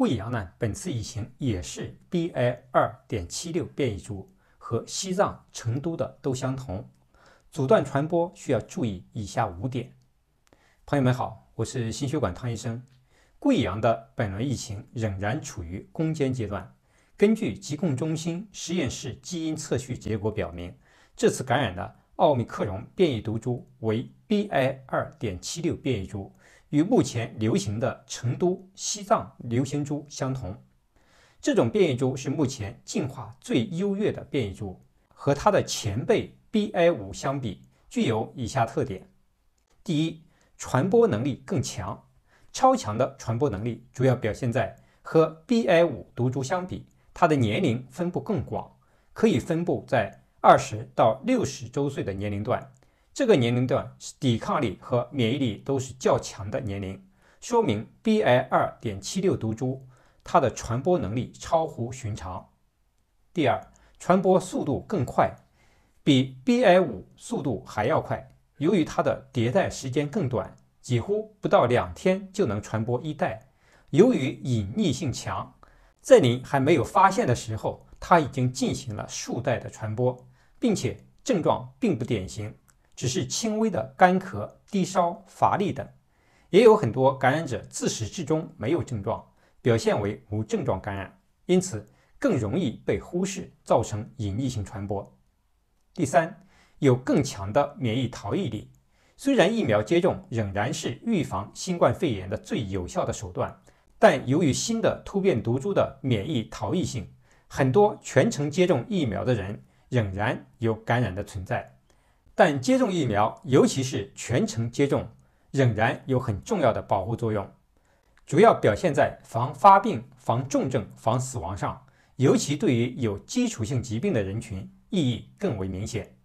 贵阳呢，本次疫情也是 B I 二点七六变异株，和西藏、成都的都相同。阻断传播需要注意以下五点。朋友们好，我是心血管汤医生。贵阳的本轮疫情仍然处于攻坚阶段。根据疾控中心实验室基因测序结果表明，这次感染的奥密克戎变异毒株为 B I 二点七六变异株。与目前流行的成都、西藏流行株相同，这种变异株是目前进化最优越的变异株。和它的前辈 B. I. 五相比，具有以下特点：第一，传播能力更强。超强的传播能力主要表现在和 B. I. 五毒株相比，它的年龄分布更广，可以分布在二十到六十周岁的年龄段。这个年龄段是抵抗力和免疫力都是较强的年龄，说明 B I 二点七六毒株它的传播能力超乎寻常。第二，传播速度更快，比 B I 五速度还要快。由于它的迭代时间更短，几乎不到两天就能传播一代。由于隐匿性强，在您还没有发现的时候，它已经进行了数代的传播，并且症状并不典型。只是轻微的干咳、低烧、乏力等，也有很多感染者自始至终没有症状，表现为无症状感染，因此更容易被忽视，造成隐匿性传播。第三，有更强的免疫逃逸力。虽然疫苗接种仍然是预防新冠肺炎的最有效的手段，但由于新的突变毒株的免疫逃逸性，很多全程接种疫苗的人仍然有感染的存在。但接种疫苗，尤其是全程接种，仍然有很重要的保护作用，主要表现在防发病、防重症、防死亡上，尤其对于有基础性疾病的人群，意义更为明显。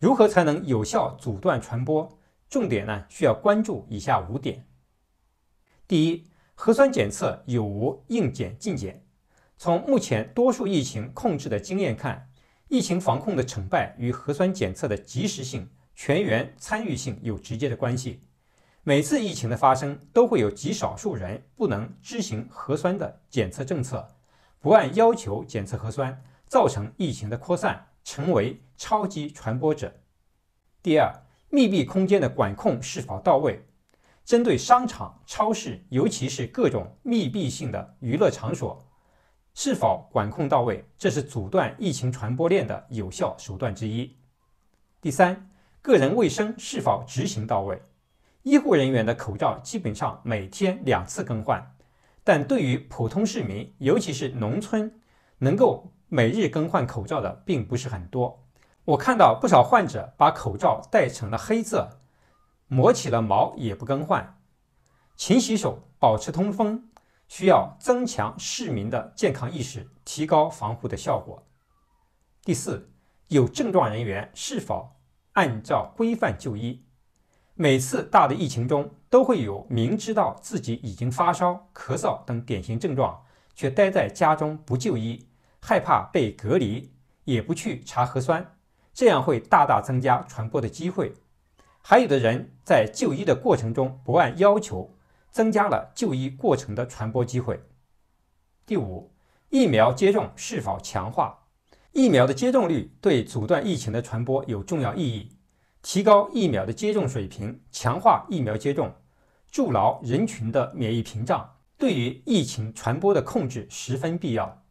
如何才能有效阻断传播？重点呢，需要关注以下五点：第一，核酸检测有无应检尽检。从目前多数疫情控制的经验看，疫情防控的成败与核酸检测的及时性、全员参与性有直接的关系。每次疫情的发生，都会有极少数人不能执行核酸的检测政策，不按要求检测核酸，造成疫情的扩散，成为超级传播者。第二，密闭空间的管控是否到位？针对商场、超市，尤其是各种密闭性的娱乐场所。是否管控到位，这是阻断疫情传播链的有效手段之一。第三，个人卫生是否执行到位？医护人员的口罩基本上每天两次更换，但对于普通市民，尤其是农村，能够每日更换口罩的并不是很多。我看到不少患者把口罩戴成了黑色，磨起了毛也不更换。勤洗手，保持通风。需要增强市民的健康意识，提高防护的效果。第四，有症状人员是否按照规范就医？每次大的疫情中，都会有明知道自己已经发烧、咳嗽等典型症状，却待在家中不就医，害怕被隔离，也不去查核酸，这样会大大增加传播的机会。还有的人在就医的过程中不按要求。增加了就医过程的传播机会。第五，疫苗接种是否强化？疫苗的接种率对阻断疫情的传播有重要意义。提高疫苗的接种水平，强化疫苗接种，筑牢人群的免疫屏障，对于疫情传播的控制十分必要。